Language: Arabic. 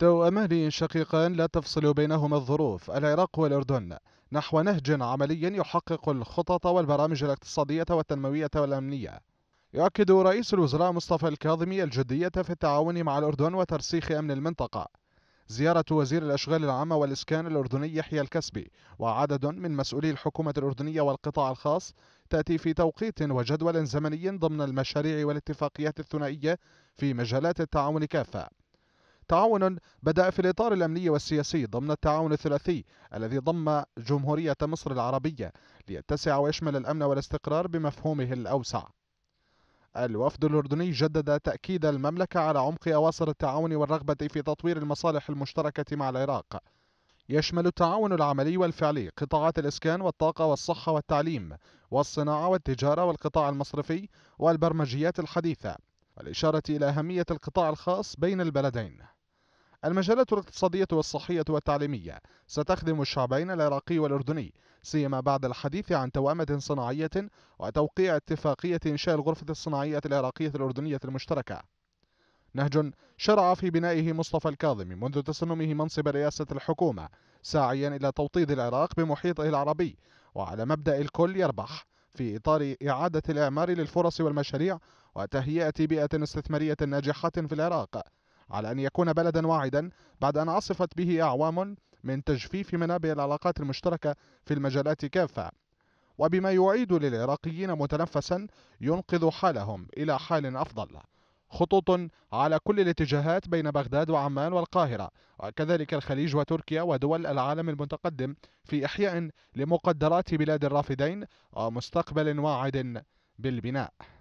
توأمان شقيقان لا تفصل بينهما الظروف العراق والأردن نحو نهج عملي يحقق الخطط والبرامج الاقتصادية والتنموية والأمنية يؤكد رئيس الوزراء مصطفى الكاظمي الجدية في التعاون مع الأردن وترسيخ أمن المنطقة زيارة وزير الأشغال العامة والإسكان الأردني يحيى الكسبي وعدد من مسؤولي الحكومة الأردنية والقطاع الخاص تأتي في توقيت وجدول زمني ضمن المشاريع والاتفاقيات الثنائية في مجالات التعاون كافة تعاون بدأ في الإطار الأمني والسياسي ضمن التعاون الثلاثي الذي ضم جمهورية مصر العربية ليتسع ويشمل الأمن والاستقرار بمفهومه الأوسع الوفد الأردني جدد تأكيد المملكة على عمق أواصر التعاون والرغبة في تطوير المصالح المشتركة مع العراق يشمل التعاون العملي والفعلي قطاعات الإسكان والطاقة والصحة والتعليم والصناعة والتجارة والقطاع المصرفي والبرمجيات الحديثة والإشارة إلى أهمية القطاع الخاص بين البلدين المجالات الاقتصادية والصحية والتعليمية ستخدم الشعبين العراقي والأردني سيما بعد الحديث عن توأمة صناعية وتوقيع اتفاقية إنشاء الغرفة الصناعية العراقية الأردنية المشتركة نهج شرع في بنائه مصطفى الكاظمي منذ تسنمه منصب رئاسة الحكومة ساعيا إلى توطيد العراق بمحيطه العربي وعلى مبدأ الكل يربح في إطار إعادة الإعمار للفرص والمشاريع وتهيئة بيئة استثمارية ناجحة في العراق على أن يكون بلدا واعدا بعد أن عصفت به أعوام من تجفيف منابع العلاقات المشتركة في المجالات كافة وبما يعيد للعراقيين متنفسا ينقذ حالهم إلى حال أفضل خطوط على كل الاتجاهات بين بغداد وعمان والقاهرة وكذلك الخليج وتركيا ودول العالم المتقدم في إحياء لمقدرات بلاد الرافدين ومستقبل واعد بالبناء